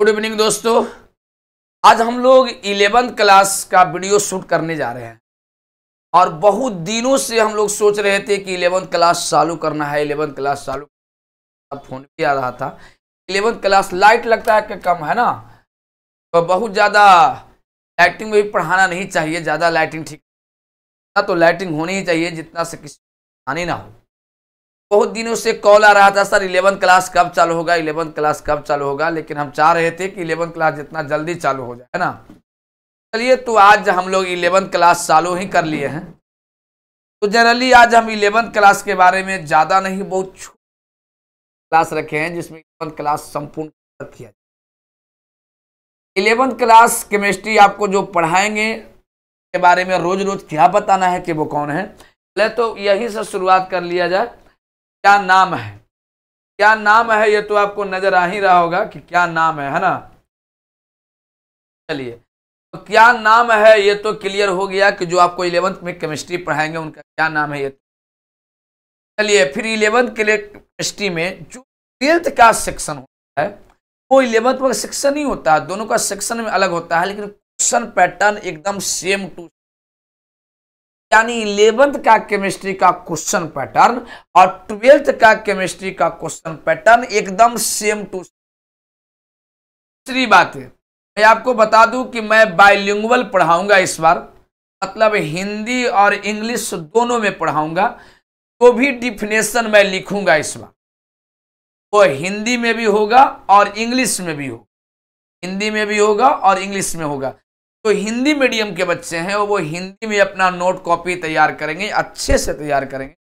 Good evening दोस्तों आज हम लोग इलेवेंथ क्लास का वीडियो शूट करने जा रहे हैं और बहुत दिनों से हम लोग सोच रहे थे कि इलेवेंथ क्लास चालू करना है इलेवेंथ क्लास चालू अब फोन भी आ रहा था इलेवेंथ क्लास लाइट लगता है कि कम है ना तो बहुत ज़्यादा लाइटिंग में भी पढ़ाना नहीं चाहिए ज़्यादा लाइटिंग ठीक ना तो लाइटिंग होनी ही चाहिए जितना से किसी हानि ना हो बहुत दिनों से कॉल आ रहा था सर इलेवन क्लास कब चालू होगा इलेवन क्लास कब चालू होगा लेकिन हम चाह रहे थे कि इलेवन क्लास जितना जल्दी चालू हो जाए है ना चलिए तो आज हम लोग इलेवन क्लास चालू ही कर लिए हैं तो जनरली आज हम इलेवन क्लास के बारे में ज़्यादा नहीं बहुत क्लास रखे हैं जिसमें इलेवन क्लास संपूर्ण किया जाए इलेवन क्लास केमिस्ट्री आपको जो पढ़ाएंगे के बारे में रोज़ रोज़ क्या बताना है कि वो कौन है पहले तो यहीं से शुरुआत कर लिया जाए क्या नाम है क्या नाम है ये तो आपको नजर आ ही रहा होगा कि क्या नाम है है ना चलिए तो क्या नाम है ये तो क्लियर हो गया कि जो आपको इलेवंथ में केमिस्ट्री पढ़ाएंगे उनका क्या नाम है ये चलिए फिर इलेवंथ के लिए केमिस्ट्री में जो ट्वेल्थ का सेक्शन होता है वो इलेवंथ का सेक्शन ही होता है दोनों का सेक्शन में अलग होता है लेकिन क्वेश्चन पैटर्न एकदम सेम टू यानी इलेवेंथ का केमिस्ट्री का क्वेश्चन पैटर्न और ट्वेल्थ का केमिस्ट्री का क्वेश्चन पैटर्न एकदम सेम टू दूसरी बात है मैं आपको बता दूं कि मैं बायलिंगुअल पढ़ाऊंगा इस बार मतलब हिंदी और इंग्लिश दोनों में पढ़ाऊंगा तो भी डिफिनेशन मैं लिखूंगा इस बार वो तो हिंदी में भी होगा और इंग्लिश में भी होगा हिंदी में भी होगा और इंग्लिश में होगा तो हिंदी मीडियम के बच्चे हैं वो हिंदी में अपना नोट कॉपी तैयार करेंगे अच्छे से तैयार करेंगे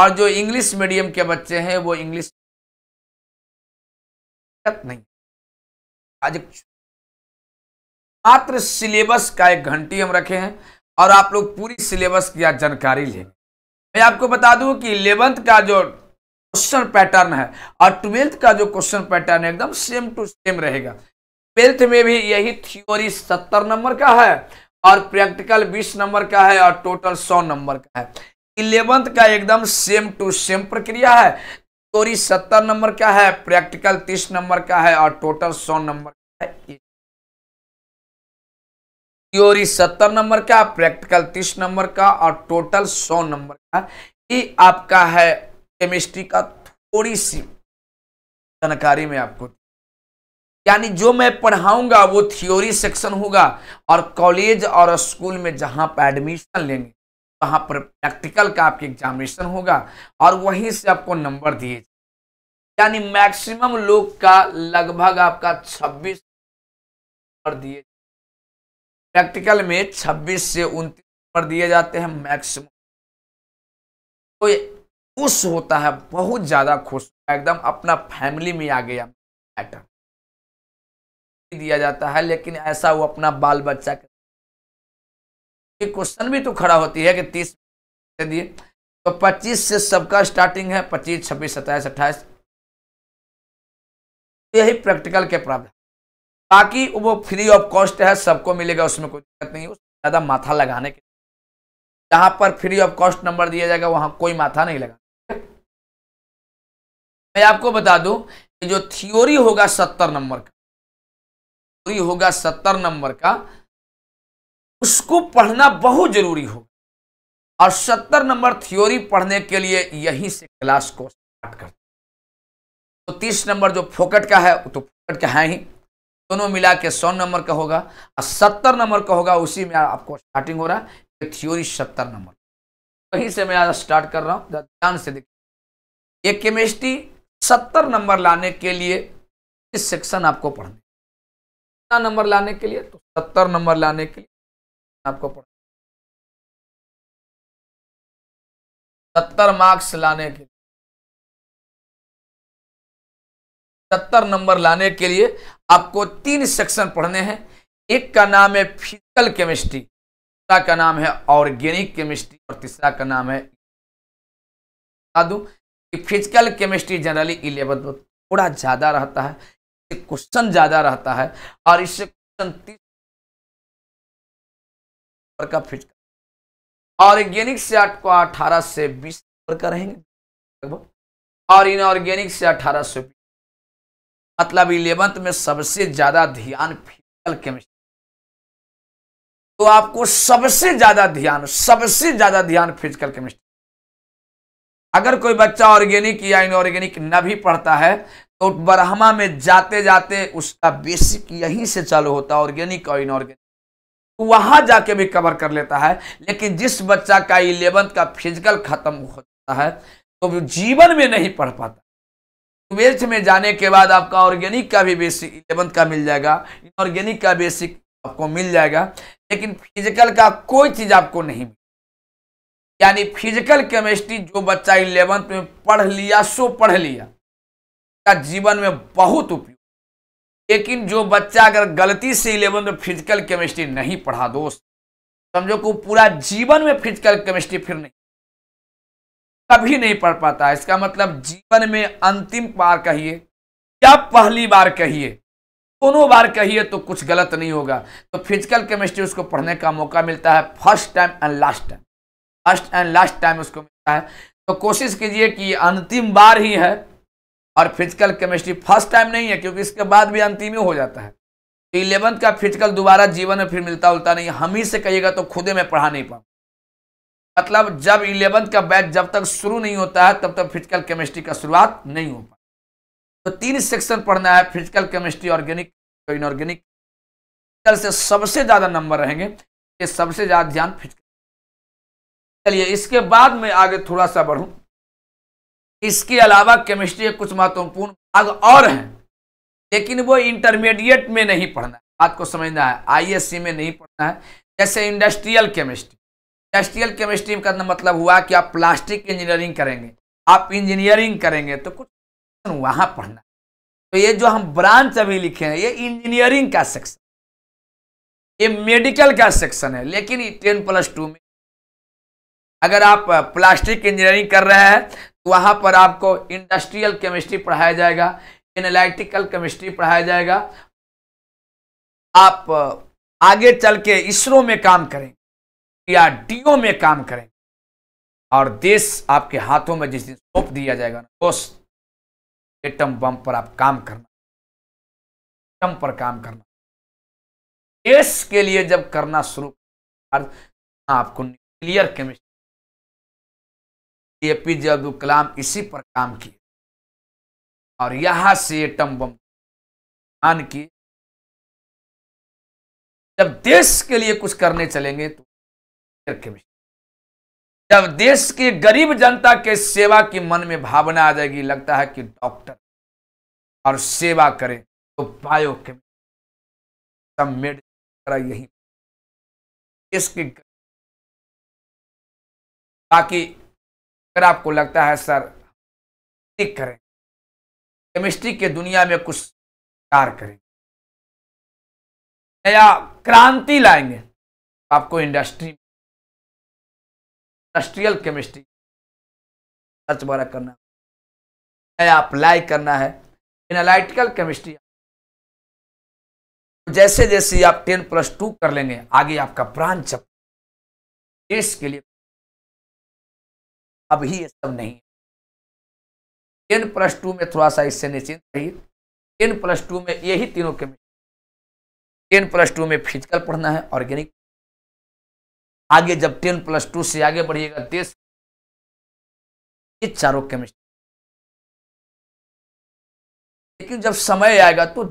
और जो इंग्लिश मीडियम के बच्चे हैं वो इंग्लिश नहीं आज मात्र सिलेबस का एक घंटी हम रखे हैं और आप लोग पूरी सिलेबस की आज जानकारी लें मैं आपको बता दूं कि इलेवेंथ का जो क्वेश्चन पैटर्न है और ट्वेल्थ का जो क्वेश्चन पैटर्न है एकदम सेम टू सेम रहेगा ट्वेल्थ में भी यही थ्योरी सत्तर नंबर का है और प्रैक्टिकल बीस नंबर का है और टोटल सौ नंबर का है इलेवंथ का एकदम सेम टू सेम प्रक्रिया है थ्योरी सत्तर नंबर का है प्रैक्टिकल तीस नंबर का है और टोटल सौ नंबर का है थ्योरी सत्तर नंबर का प्रैक्टिकल तीस नंबर का और टोटल सौ नंबर का ये आपका है केमिस्ट्री का थोड़ी सी जानकारी में आपको यानी जो मैं पढ़ाऊंगा वो थ्योरी सेक्शन होगा और कॉलेज और स्कूल में जहाँ पर एडमिशन लेंगे वहाँ पर प्रैक्टिकल का आपके एग्जामिनेशन होगा और वहीं से आपको नंबर दिए यानी मैक्सिमम लोग का लगभग आपका 26 पर दिए प्रैक्टिकल में 26 से उनतीस नंबर दिए जाते हैं मैक्सिमम तो खुश होता है बहुत ज़्यादा खुश एकदम अपना फैमिली में आ गया मैटर दिया जाता है लेकिन ऐसा वो अपना बाल बच्चा ये क्वेश्चन भी तो खड़ा होती है कि तीस दिए तो पच्चीस से सबका स्टार्टिंग है पच्चीस छब्बीस सत्ताईस अट्ठाईस तो यही प्रैक्टिकल के प्रॉब्लम बाकी वो फ्री ऑफ कॉस्ट है सबको मिलेगा उसमें कोई दिक्कत नहीं ज़्यादा माथा लगाने के जहाँ पर फ्री ऑफ कॉस्ट नंबर दिया जाएगा वहाँ कोई माथा नहीं लगा मैं आपको बता दूं कि जो थ्योरी होगा सत्तर नंबर का कोई तो होगा सत्तर नंबर का उसको पढ़ना बहुत जरूरी होगा और सत्तर नंबर थ्योरी पढ़ने के लिए यहीं से क्लास को स्टार्ट करते तो तीस नंबर जो फोकट का है वो तो फोकट का है ही दोनों मिला के सौ नंबर का होगा और सत्तर नंबर का होगा उसी में आपको स्टार्टिंग हो रहा है थ्योरी सत्तर नंबर वहीं से मैं आज स्टार्ट कर रहा हूँ ध्यान से देखिए ये केमिस्ट्री सत्तर नंबर लाने के लिए इस सेक्शन आपको पढ़ना कितना नंबर लाने के लिए तो सत्तर नंबर लाने के लिए आपको सत्तर मार्क्स लाने के लिए सत्तर नंबर लाने के लिए आपको तीन सेक्शन पढ़ने हैं एक का नाम है फिजिकल केमिस्ट्री दूसरा का नाम है ऑर्गेनिक केमिस्ट्री और तीसरा का नाम है बता दूँ कि फिजिकल केमिस्ट्री जनरली इलेवन थोड़ा ज़्यादा रहता है क्वेश्चन ज़्यादा रहता है और इससे क्वेश्चन तीस का फिट और ऑर्गेनिक से आपको अठारह से बीस नंबर का रहेंगे लगभग और इनऑर्गेनिक से अठारह से बीस मतलब इलेवंथ में सबसे ज़्यादा ध्यान फिजिकल केमिस्ट्री तो आपको सबसे ज़्यादा ध्यान सबसे ज़्यादा ध्यान फिजिकल केमिस्ट्री अगर कोई बच्चा ऑर्गेनिक या इनऑर्गेनिक न भी पढ़ता है तो बरहमा में जाते जाते उसका बेसिक यहीं से चालू होता है ऑर्गेनिक और इनऑर्गेनिक तो वहाँ जाके भी कवर कर लेता है लेकिन जिस बच्चा का इलेवंथ का फिजिकल खत्म हो जाता है तो वो जीवन में नहीं पढ़ पाता ट्वेल्थ में जाने के बाद आपका ऑर्गेनिक का भी बेसिक इलेवंथ का मिल जाएगा इनऑर्गेनिक का बेसिक आपको मिल जाएगा लेकिन फिजिकल का कोई चीज़ आपको नहीं यानी फिजिकल केमिस्ट्री जो बच्चा इलेवंथ में पढ़ लिया सो पढ़ लिया का जीवन में बहुत उपयोग लेकिन जो बच्चा अगर गलती से इलेवन में फिजिकल केमिस्ट्री नहीं पढ़ा दोस्त समझो को पूरा जीवन में फिजिकल केमिस्ट्री फिर नहीं कभी नहीं पढ़ पाता इसका मतलब जीवन में अंतिम बार कहिए या पहली बार कहिए दोनों बार कहिए तो कुछ गलत नहीं होगा तो फिजिकल केमिस्ट्री उसको पढ़ने का मौका मिलता है first time and last time first and last time उसको मिलता है तो कोशिश कीजिए कि अंतिम बार ही है और फिजिकल केमिस्ट्री फर्स्ट टाइम नहीं है क्योंकि इसके बाद भी अंतिम ही हो जाता है तो इलेवंथ का फिजिकल दोबारा जीवन में फिर मिलता उलता नहीं हम ही से कहिएगा तो खुद में पढ़ा नहीं पाऊँ मतलब जब इलेवंथ का बैच जब तक शुरू नहीं होता है तब तक फिजिकल केमिस्ट्री का शुरुआत नहीं हो पाती तो तीन सेक्शन पढ़ना है physical chemistry organic inorganic physical से सबसे ज़्यादा नंबर रहेंगे ये सबसे ज़्यादा ध्यान फिजिकल चलिए इसके बाद मैं आगे थोड़ा सा बढ़ूँ इसके अलावा केमिस्ट्री के कुछ महत्वपूर्ण भाग और हैं लेकिन वो इंटरमीडिएट में नहीं पढ़ना है बात को समझना है आईएससी में नहीं पढ़ना है जैसे इंडस्ट्रियल केमिस्ट्री इंडस्ट्रियल केमिस्ट्री में करना मतलब हुआ कि आप प्लास्टिक इंजीनियरिंग करेंगे आप इंजीनियरिंग करेंगे तो कुछ वहाँ पढ़ना है तो ये जो हम ब्रांच अभी लिखे हैं ये इंजीनियरिंग का सेक्शन ये मेडिकल का सेक्शन है लेकिन टेन प्लस टू में अगर आप प्लास्टिक इंजीनियरिंग कर रहे हैं वहाँ पर आपको इंडस्ट्रियल केमिस्ट्री पढ़ाया जाएगा एनालिटिकल केमिस्ट्री पढ़ाया जाएगा आप आगे चल के इसरो में काम करें या डीओ में काम करें और देश आपके हाथों में जिस दिन सौंप दिया जाएगा ना उस एटम बम पर आप काम करना एटम पर काम करना देश के लिए जब करना शुरू आपको nuclear chemistry A P J Abdul Kalam इसी पर काम किए और यहां से एटम बम मान के जब देश के लिए कुछ करने चलेंगे तो जब देश की गरीब जनता के सेवा की मन में भावना आ जाएगी लगता है कि डॉक्टर और सेवा करें तो बायो के सब मेडिकल यही देश के बाकी अगर आपको लगता है सर ठीक करें केमिस्ट्री के दुनिया में कुछ कार करें नया क्रांति लाएंगे आपको इंडस्ट्री इंडस्ट्रियल केमिस्ट्री सर्च वगैरह करना नया अप्लाई करना है एनालिटिकल केमिस्ट्री जैसे जैसे आप टेन प्लस टू कर लेंगे आगे आपका ब्रांच देश के लिए अभी ये सब नहीं है एन प्लस टू में थोड़ा सा इससे निश्चिंत रहिए एन प्लस टू में यही तीनों केमिस्ट्री एन प्लस टू में फिजिकल पढ़ना है ऑर्गेनिक आगे जब टेन प्लस टू से आगे बढ़िएगा देश ये चारों केमिस्ट्री लेकिन जब समय आएगा तो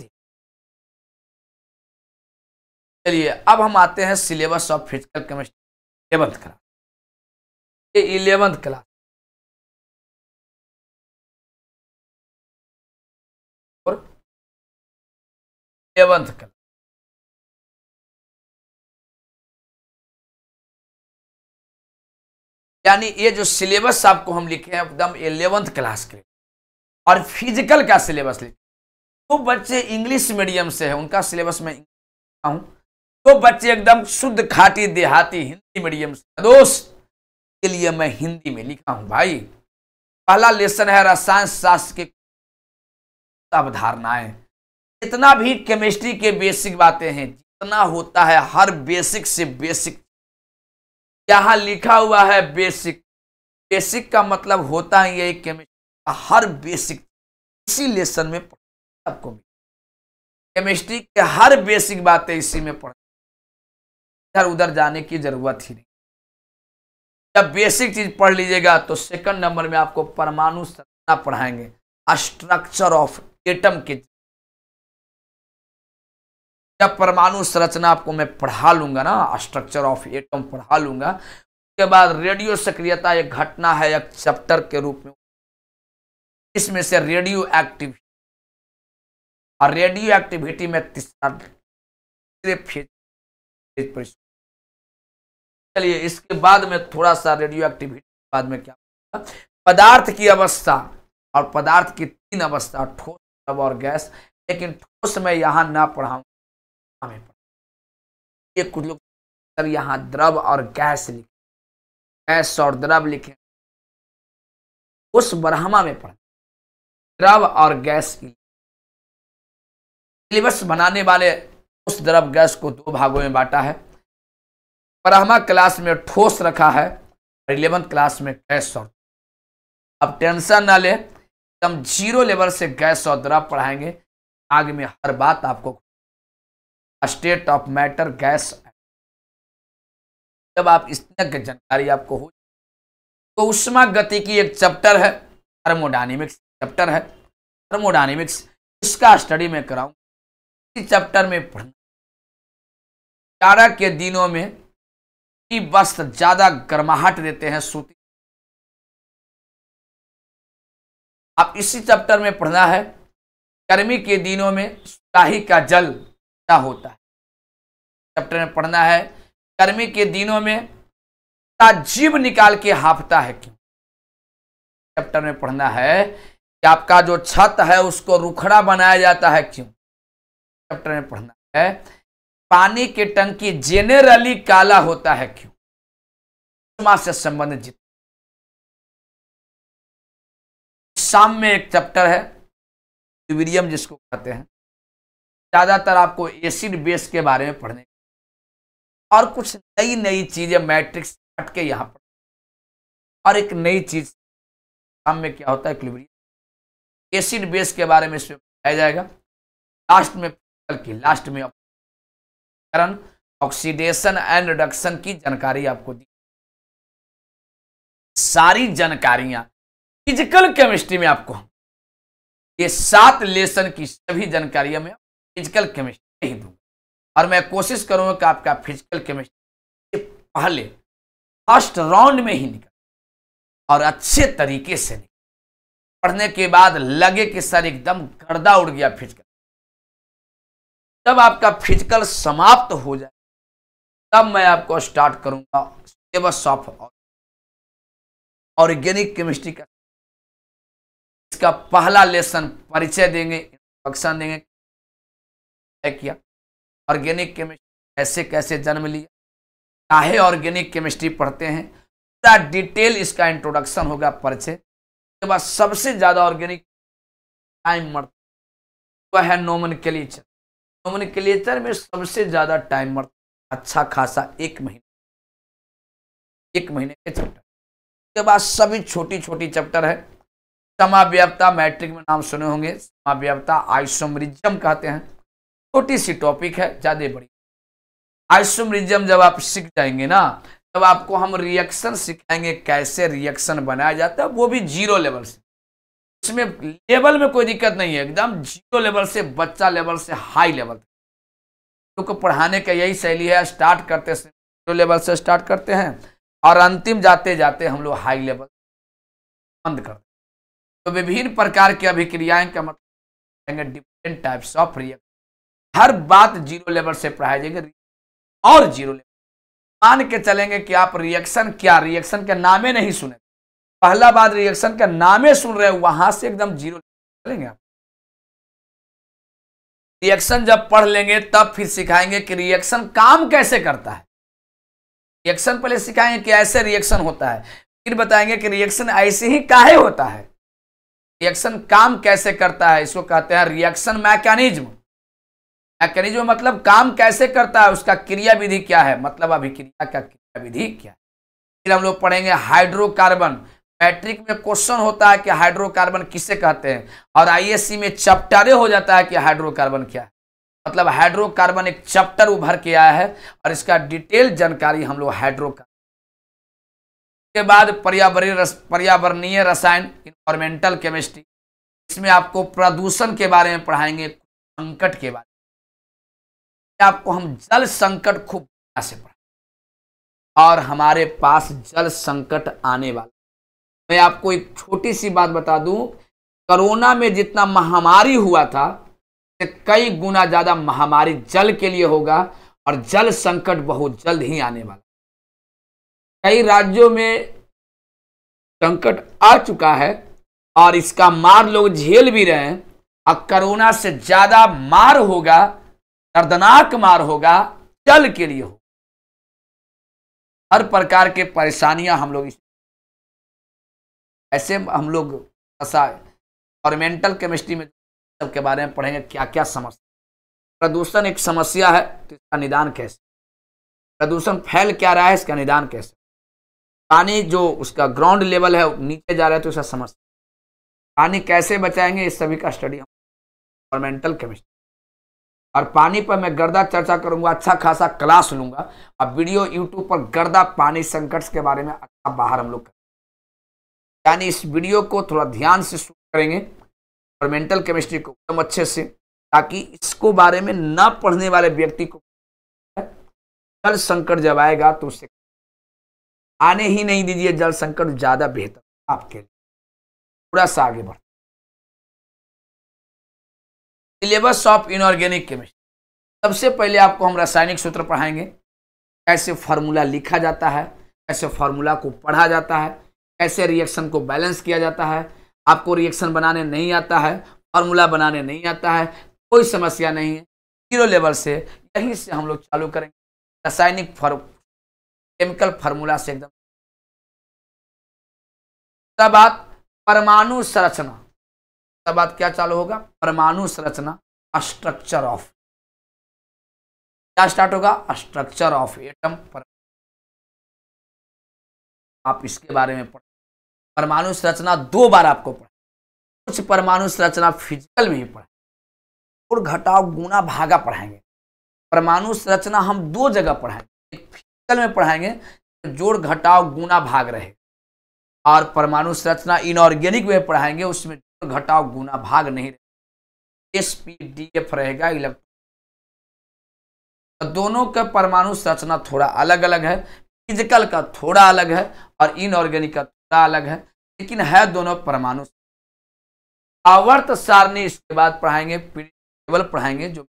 चलिए अब हम आते हैं syllabus of physical chemistry eleventh class ये इलेवंथ क्लास eleventh class. यानी ये जो सिलेबस आपको हम लिखे हैं एकदम एलेवंथ क्लास के और फिजिकल का सिलेबस लिखे तो बच्चे इंग्लिश मीडियम से है उनका सिलेबस मैं हूं तो बच्चे एकदम शुद्ध खाटी देहाती हिंदी मीडियम से दोस्त के लिए मैं हिंदी में लिखा हूं भाई पहला लेसन है रसायन शास्त्र के अवधारणाएं जितना भी केमिस्ट्री के बेसिक बातें हैं जितना होता है हर बेसिक से बेसिक यहां लिखा हुआ है बेसिक बेसिक का मतलब होता है यही केमिस्ट्री का हर बेसिक इसी लेसन में आपको केमिस्ट्री के हर बेसिक बातें इसी में पढ़ इधर उधर जाने की जरूरत ही नहीं जब बेसिक चीज पढ़ लीजिएगा तो सेकंड नंबर में आपको परमाणु संरचना पढ़ाएंगे स्ट्रक्चर ऑफ एटम के जब परमाणु संरचना आपको मैं पढ़ा लूंगा ना स्ट्रक्चर ऑफ एटम पढ़ा लूंगा उसके बाद रेडियो सक्रियता एक घटना है एक चैप्टर के रूप में इसमें से रेडियो एक्टिविटी और रेडियो एक्टिविटी में तीसरा चलिए इसके बाद में थोड़ा सा रेडियो एक्टिविटी बाद में क्या पदार्थ की अवस्था और पदार्थ की तीन अवस्था ठोस और गैस लेकिन ठोस में यहां ना पढ़ाऊंगा हमें ये कुछ लोग सर यहाँ द्रव और गैस लिखे गैस और द्रव लिखे उस ब्रह्मा में पढ़ द्रव और गैस की सिलेबस बनाने वाले उस द्रव गैस को दो भागों में बांटा है ब्रह्मा क्लास में ठोस रखा है और इलेवंथ क्लास में गैस और अब टेंशन ना ले एकदम जीरो लेवल से गैस और द्रव पढ़ाएंगे आगे में हर बात आपको स्टेट ऑफ मैटर गैस जब आप इस तरह की जानकारी आपको हो तो उष्मा गति की एक चैप्टर है थर्मोडाइनमिक्स चैप्टर है थर्मोडाइनमिक्स इसका स्टडी मैं कराऊंगा इस चैप्टर में पढ़ना जाड़ा के दिनों में वस्त्र ज़्यादा गर्माहट देते हैं सूती आप इसी चैप्टर में पढ़ना है गर्मी के दिनों में सुराही का जल क्या होता है चैप्टर में पढ़ना है कर्मी के दिनों में जीव निकाल के हाफता है क्यों चैप्टर में पढ़ना है कि आपका जो छत है उसको रुखड़ा बनाया जाता है क्यों चैप्टर में पढ़ना है पानी के टंकी जेनरली काला होता है क्यों समाज से संबंधित शाम में एक चैप्टर है ट्यूबरियम जिसको कहते हैं ज़्यादातर आपको एसिड बेस के बारे में पढ़ने और कुछ नई नई चीज़ें मैट्रिक्स हट के यहाँ पर और एक नई चीज़ हम में क्या होता है इक्विलिब्रियम एसिड बेस के बारे में इसमें पढ़ाया जाएगा लास्ट में की लास्ट में करण ऑक्सीडेशन एंड रिडक्शन की जानकारी आपको दी सारी जानकारियां फिजिकल केमिस्ट्री में आपको ये सात लेसन की सभी जानकारियां में फिजिकल केमिस्ट्री ही दूंगा और मैं कोशिश करूंगा कि आपका फिजिकल केमिस्ट्री पहले फर्स्ट राउंड में ही निकल और अच्छे तरीके से निकल पढ़ने के बाद लगे कि सर एकदम गर्दा उड़ गया फिजिकल जब आपका फिजिकल समाप्त हो जाए तब मैं आपको स्टार्ट करूंगा सिलेबस ऑफ ऑर्गेनिक केमिस्ट्री का इसका पहला लेसन परिचय देंगे इंट्रोडक्शन देंगे तय किया ऑर्गेनिक केमिस्ट्री कैसे कैसे जन्म लिया चाहे ऑर्गेनिक केमिस्ट्री पढ़ते हैं पूरा डिटेल इसका इंट्रोडक्शन होगा परिचय उसके बाद सबसे ज़्यादा ऑर्गेनिक टाइम मरता वह है नोमन क्लेचर नोमन क्लेचर में सबसे ज़्यादा टाइम मरता अच्छा खासा एक महीने एक महीने के चैप्टर उसके बाद सभी छोटी छोटी चैप्टर है समाव्यवता मैट्रिक में नाम सुने होंगे समाव्यवता आइसोमरिज्म कहते हैं छोटी सी टॉपिक है ज़्यादा बड़ी आइसोमरिज्म जब आप सीख जाएंगे ना तब आपको हम रिएक्शन सिखाएंगे कैसे रिएक्शन बनाया जाता है वो भी जीरो लेवल से उसमें लेवल में कोई दिक्कत नहीं है एकदम जीरो लेवल से बच्चा लेवल से हाई लेवल तक को पढ़ाने का यही शैली है स्टार्ट करते जीरो लेवल से स्टार्ट करते हैं और अंतिम जाते जाते हम लोग हाई लेवल बंद करते तो विभिन्न प्रकार की अभिक्रियाएं का मतलब डिफरेंट टाइप्स ऑफ रिएक्शन हर बात जीरो लेवल से पढ़ाई जाएगी और जीरो लेवल मान के चलेंगे कि आप रिएक्शन क्या रिएक्शन के नामे नहीं सुने पहला बात रिएक्शन के नामे सुन रहे वहां से एकदम जीरो चलेंगे आप रिएक्शन जब पढ़ लेंगे तब फिर सिखाएंगे कि रिएक्शन काम कैसे करता है रिएक्शन पहले सिखाएंगे कि ऐसे रिएक्शन होता है फिर बताएंगे कि रिएक्शन ऐसे ही काहे होता है रिएक्शन काम कैसे करता है इसको कहते हैं रिएक्शन मैकेनिज्म मैकेनिज्म मतलब काम कैसे करता है उसका क्रिया विधि क्या है मतलब अभिक्रिया का क्रिया विधि क्या है फिर हम लोग पढ़ेंगे हाइड्रोकार्बन मैट्रिक में क्वेश्चन होता है कि हाइड्रोकार्बन किसे कहते हैं और आईएससी में चैप्टर हो जाता है कि हाइड्रोकार्बन क्या है मतलब हाइड्रोकार्बन एक चैप्टर उभर के आया है और इसका डिटेल जानकारी हम लोग हाइड्रोकार्बन के बाद पर्यावरण रस, पर्यावरणीय रसायन इन्वायरमेंटल केमिस्ट्री इसमें आपको प्रदूषण के बारे में पढ़ाएंगे संकट के बारे आपको हम जल संकट खूब से पढ़ा और हमारे पास जल संकट आने वाला मैं आपको एक छोटी सी बात बता दूं कोरोना में जितना महामारी हुआ था कई गुना ज़्यादा महामारी जल के लिए होगा और जल संकट बहुत जल्द ही आने वाला कई राज्यों में संकट आ चुका है और इसका मार लोग झेल भी रहे हैं और कोरोना से ज़्यादा मार होगा दर्दनाक मार होगा जल के लिए हो हर प्रकार के परेशानियां हम लोग ऐसे हम लोग और मेंटल केमिस्ट्री में सबके के बारे में पढ़ेंगे क्या क्या समस्या प्रदूषण एक समस्या है तो इसका निदान कैसे प्रदूषण फैल क्या रहा है इसका निदान कैसे पानी जो उसका ग्राउंड लेवल है नीचे जा रहा है तो उसका समस्या पानी कैसे बचाएंगे इस सभी का स्टडी हम और मेंटल केमिस्ट्री और पानी पर मैं गर्दा चर्चा करूंगा अच्छा खासा क्लास लूंगा और वीडियो यूट्यूब पर गर्दा पानी संकट के बारे में अच्छा बाहर हम लोग यानी इस वीडियो को थोड़ा ध्यान से शुरू करेंगे और मेंटल केमिस्ट्री को एकदम अच्छे से ताकि इसको बारे में न पढ़ने वाले व्यक्ति को जल संकट जब आएगा तो उससे आने ही नहीं दीजिए जल संकट ज़्यादा बेहतर आपके लिए थोड़ा सा आगे बढ़ सिलेबस ऑफ इनऑर्गेनिक केमिस्ट्री सबसे पहले आपको हम रासायनिक सूत्र पढ़ाएंगे कैसे फार्मूला लिखा जाता है कैसे फार्मूला को पढ़ा जाता है कैसे रिएक्शन को बैलेंस किया जाता है आपको रिएक्शन बनाने नहीं आता है फार्मूला बनाने नहीं आता है कोई समस्या नहीं है जीरो लेवल से यहीं से हम लोग चालू करेंगे रासायनिक फार्म केमिकल फार्मूला से एकदम तब परमाणु संरचना तब बात क्या चालू होगा परमाणु संरचना स्ट्रक्चर ऑफ क्या स्टार्ट होगा स्ट्रक्चर ऑफ एटम पर आप इसके बारे में पढ़ परमाणु संरचना दो बार आपको पढ़ कुछ परमाणु संरचना फिजिकल में ही पढ़ा और घटाओ गुना भागा पढ़ाएंगे परमाणु संरचना हम दो जगह पढ़ाएंगे एक फिजिकल में पढ़ाएंगे जोड़ घटाओ गुना भाग रहे और परमाणु संरचना इनऑर्गेनिक में पढ़ाएंगे उसमें घटाव गुना भाग नहीं एस पी डी एफ रहेगा इलेक्ट्रॉन तो दोनों का परमाणु संरचना थोड़ा अलग अलग है फिजिकल का थोड़ा अलग है और इनऑर्गेनिक का थोड़ा अलग है लेकिन है दोनों परमाणु आवर्त सारणी इसके बाद पढ़ाएंगे केवल पढ़ाएंगे जो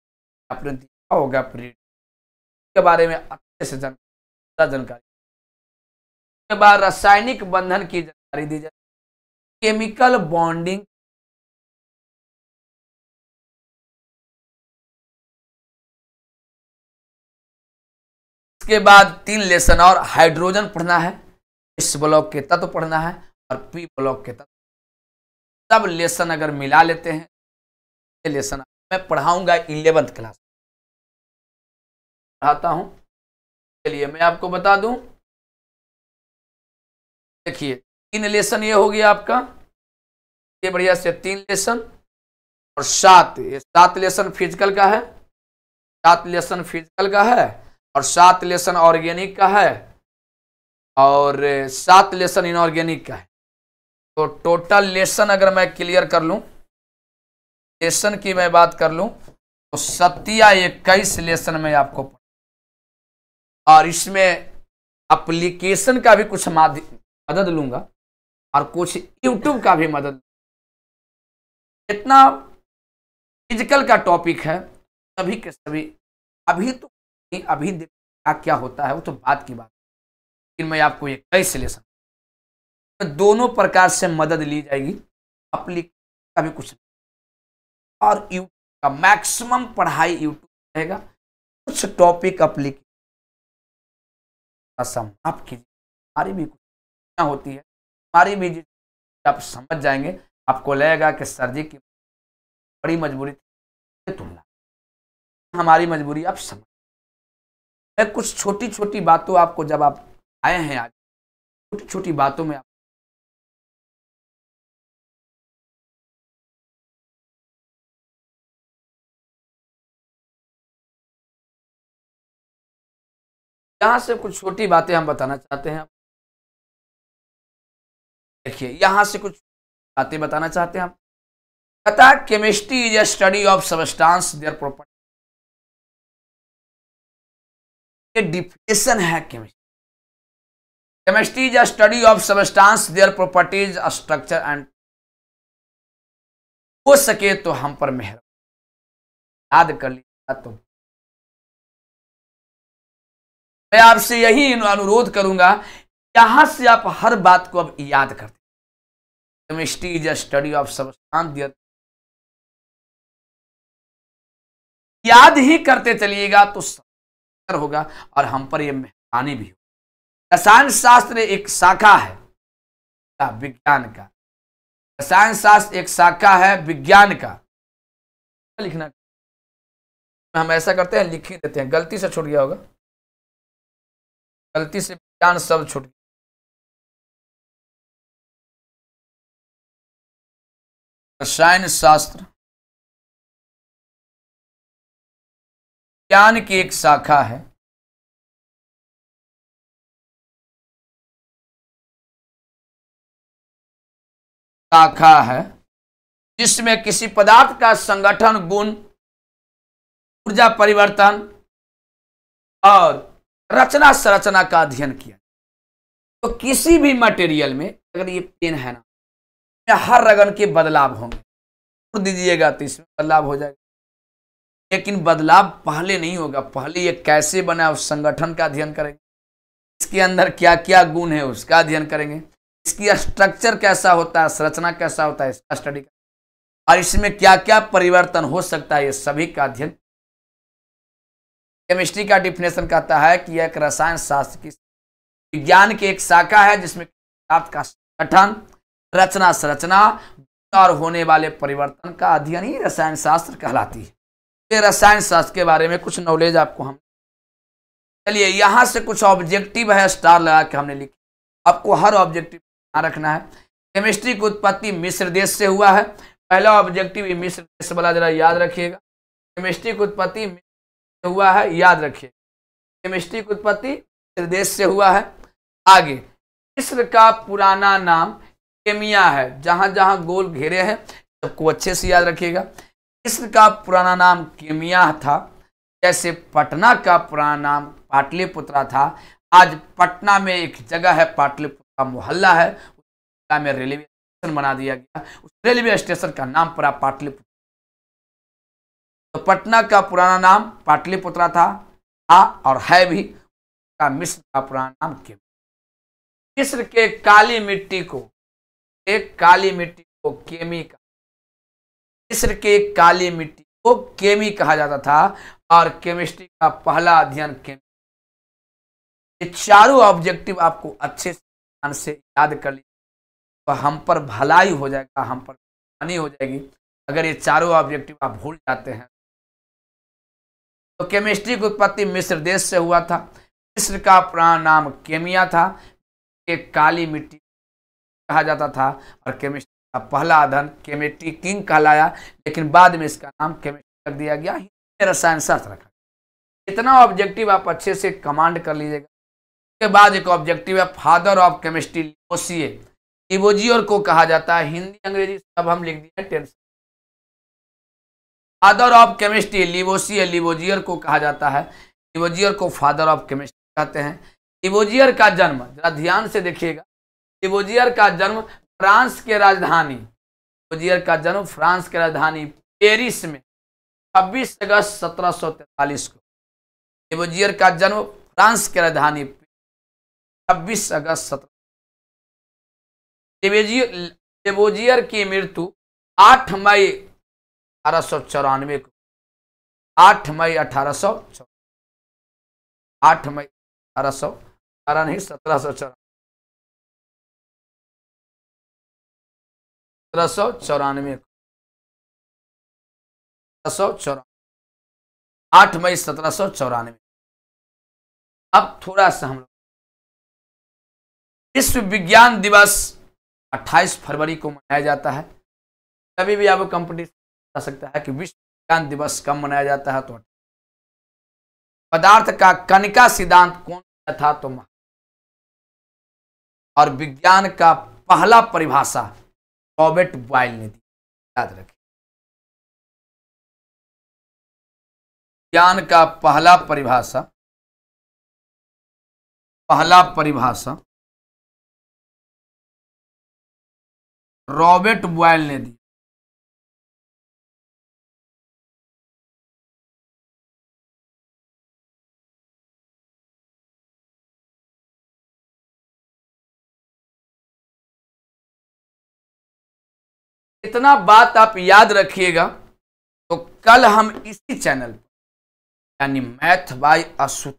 आपने दिया होगा के बारे में अच्छे से जानकारी उसके बाद रासायनिक बंधन की जानकारी दी जाए केमिकल बॉन्डिंग उसके बाद तीन लेसन और हाइड्रोजन पढ़ना है इस ब्लॉक के तत्व पढ़ना है और पी ब्लॉक के तत्व सब लेसन अगर मिला लेते हैं लेसन मैं पढ़ाऊंगा इलेवंथ क्लास पढ़ाता हूं चलिए मैं आपको बता दूं देखिए तीन लेसन ये हो गया आपका ये बढ़िया से तीन लेसन और सात ये सात लेसन फिजिकल का है सात लेसन फिजिकल का है और सात लेसन ऑर्गेनिक का है और सात लेसन इनऑर्गेनिक का है तो टोटल लेसन अगर मैं क्लियर कर लूं लेसन की मैं बात कर लूं तो सत्या इक्कीस लेसन में आपको और इसमें अप्लीकेशन का भी कुछ माध्यम मदद लूंगा और कुछ यूट्यूब का भी मदद इतना फिजिकल का टॉपिक है सभी के सभी अभी तो अभी क्या क्या होता है वो तो बात की बात लेकिन मैं आपको एक नई सकता तो दोनों प्रकार से मदद ली जाएगी अपलिक का भी कुछ और यूट्यूब का मैक्सिमम पढ़ाई यूट्यूब रहेगा कुछ टॉपिक अपलिक समाप्त कीजिए हमारी भी कुछ होती है हमारी भी आप समझ जाएंगे आपको लगेगा कि सर जी की बड़ी मजबूरी थी तुलना तो हमारी मजबूरी आप समझ मैं कुछ छोटी छोटी बातों आपको जब आप आए हैं आज छोटी छोटी बातों में यहां से कुछ छोटी बातें हम बताना चाहते हैं देखिए यहां से कुछ बातें बताना चाहते हैं हम कथा chemistry is a study of substance their property कि है chemistry chemistry is a study of substance their properties structure and हो सके तो हम पर मेहर याद कर लिया तो मैं आपसे यही अनुरोध करूंगा यहां से आप हर बात को अब याद करते chemistry is a study of substance their याद ही करते चलिएगा तो सब होगा और हम पर यह मेहरबानी भी होगी रसायन शास्त्र एक शाखा है विज्ञान का रसायन शास्त्र एक शाखा है विज्ञान का लिखना हम ऐसा करते हैं लिख ही देते हैं गलती से छूट गया होगा गलती से विज्ञान सब छूट गया रसायन शास्त्र ज्ञान की एक शाखा है शाखा है जिसमें किसी पदार्थ का संगठन गुण ऊर्जा परिवर्तन और रचना संरचना का अध्ययन किया तो किसी भी मटेरियल में अगर ये पेन है ना हर रगन के बदलाव होंगे दीजिएगा तो इसमें बदलाव हो जाएगा लेकिन बदलाव पहले नहीं होगा पहले ये कैसे बना उस संगठन का अध्ययन करेंगे इसके अंदर क्या क्या गुण है उसका अध्ययन करेंगे इसकी स्ट्रक्चर कैसा होता है संरचना कैसा होता है इसका स्टडी और इसमें क्या क्या परिवर्तन हो सकता है ये सभी का अध्ययन केमिस्ट्री का डिफिनेशन कहता है कि एक रसायन शास्त्र की विज्ञान की एक शाखा है जिसमें पदार्थ का रचना संरचना और होने वाले परिवर्तन का अध्ययन ही रसायन शास्त्र कहलाती है रसायन शास्त्र के बारे में कुछ नॉलेज आपको हम चलिए यहाँ से कुछ ऑब्जेक्टिव है स्टार लगा के हमने लिखी आपको हर ऑब्जेक्टिव यहाँ रखना है केमिस्ट्री की उत्पत्ति मिस्र देश से हुआ है पहला ऑब्जेक्टिव मिस्र देश वाला जरा याद रखिएगा केमिस्ट्री की उत्पत्ति हुआ है याद रखिए केमिस्ट्री की उत्पत्ति मिस्र देश से हुआ है आगे मिस्र का पुराना नाम केमिया है जहां जहां गोल घेरे हैं सबको अच्छे से याद रखिएगा मिस्र का पुराना नाम केमिया था जैसे पटना का पुराना नाम पाटलिपुत्रा था आज पटना में एक जगह है पाटलिपुत्रा मोहल्ला है उस में रेलवे स्टेशन बना दिया गया उस रेलवे स्टेशन का नाम पड़ा पाटलिपुत्र तो पटना का पुराना नाम पाटलिपुत्रा था आ और है भी का मिस्र का पुराना नाम केमिया मिस्र के काली मिट्टी को एक काली मिट्टी को केमी का मिस्र के काली मिट्टी को केमी कहा जाता था और केमिस्ट्री का पहला अध्ययन केमी ये चारों ऑब्जेक्टिव आपको अच्छे से याद कर लीजिए तो हम पर भलाई हो जाएगा हम पर हानि हो जाएगी अगर ये चारों ऑब्जेक्टिव आप भूल जाते हैं तो केमिस्ट्री की उत्पत्ति मिस्र देश से हुआ था मिस्र का पुराना नाम केमिया था एक काली मिट्टी कहा जाता था और केमिस्ट्री का पहला अध्ययन केमिस्ट्री किंग कहलाया लेकिन बाद में इसका नाम केमिस्ट्री रख दिया गया रसायन शास्त्र रखा इतना ऑब्जेक्टिव आप अच्छे से कमांड कर लीजिएगा उसके बाद एक ऑब्जेक्टिव है फादर ऑफ केमिस्ट्री लिबोसिए लिबोजियर को कहा जाता है हिंदी अंग्रेजी सब हम लिख दिए टेंशन फादर ऑफ केमिस्ट्री लिबोसिए लिबोजियर को कहा जाता है लिबोजियर को फादर ऑफ केमिस्ट्री कहते हैं लिबोजियर का जन्म जरा ध्यान से देखिएगा लिबोजियर का जन्म फ्रांस के राजधानी ओजियर का जन्म फ्रांस के राजधानी पेरिस में 26 अगस्त 1743 को एबोजियर का जन्म फ्रांस के राजधानी 26 अगस्त सत्रह लेबोजियर की मृत्यु 8 मई अठारह को 8 मई अठारह 8 मई अठारह सौ चौरानवे सत्रह सौ सत्रह सौ चौरानवे सौ चौरानवे आठ मई सत्रह सौ चौरानवे अब थोड़ा सा हम लोग विश्व विज्ञान दिवस 28 फरवरी को मनाया जाता है कभी भी आपको कंपटीशन बता सकता है कि विश्व विज्ञान दिवस कब मनाया जाता है तो पदार्थ का कणिका सिद्धांत कौन था तो और विज्ञान का पहला परिभाषा रॉबर्ट वाइल ने दी याद रखें ज्ञान का पहला परिभाषा पहला परिभाषा रॉबर्ट बॉयल ने दी इतना बात आप याद रखिएगा तो कल हम इसी चैनल पर यानी मैथ बाय असु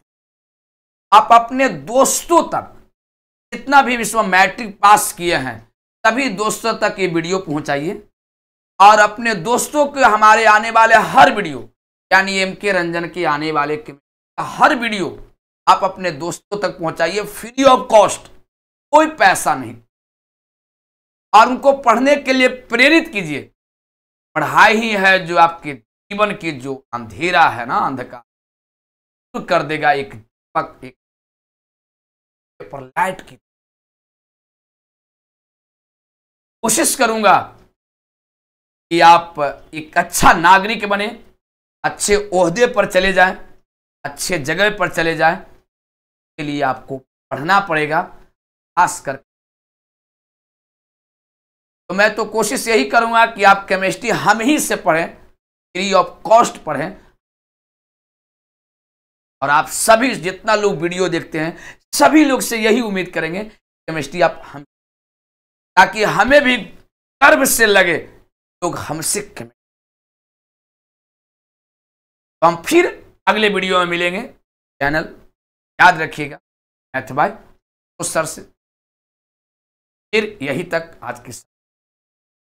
आप अपने दोस्तों तक जितना भी विश्व मैट्रिक पास किए हैं सभी दोस्तों तक ये वीडियो पहुंचाइए और अपने दोस्तों के हमारे आने वाले हर वीडियो यानी एम के रंजन के आने वाले के हर वीडियो आप अपने दोस्तों तक पहुंचाइए फ्री ऑफ कॉस्ट कोई पैसा नहीं और उनको पढ़ने के लिए प्रेरित कीजिए पढ़ाई ही है जो आपके जीवन की जो अंधेरा है ना अंधकार दूर कर देगा एक दीपक एक पर लाइट की कोशिश करूंगा कि आप एक अच्छा नागरिक बने अच्छे ओहदे पर चले जाएं, अच्छे जगह पर चले जाएं, के लिए आपको पढ़ना पड़ेगा खास कर तो मैं तो कोशिश यही करूंगा कि आप केमिस्ट्री हम ही से पढ़ें फ्री ऑफ कॉस्ट पढ़ें और आप सभी जितना लोग वीडियो देखते हैं सभी लोग से यही उम्मीद करेंगे केमिस्ट्री आप हम ताकि हमें भी गर्व से लगे लोग हमसे तो हम फिर अगले वीडियो में मिलेंगे चैनल याद रखिएगा मैथ बाय उस सर से फिर यही तक आज की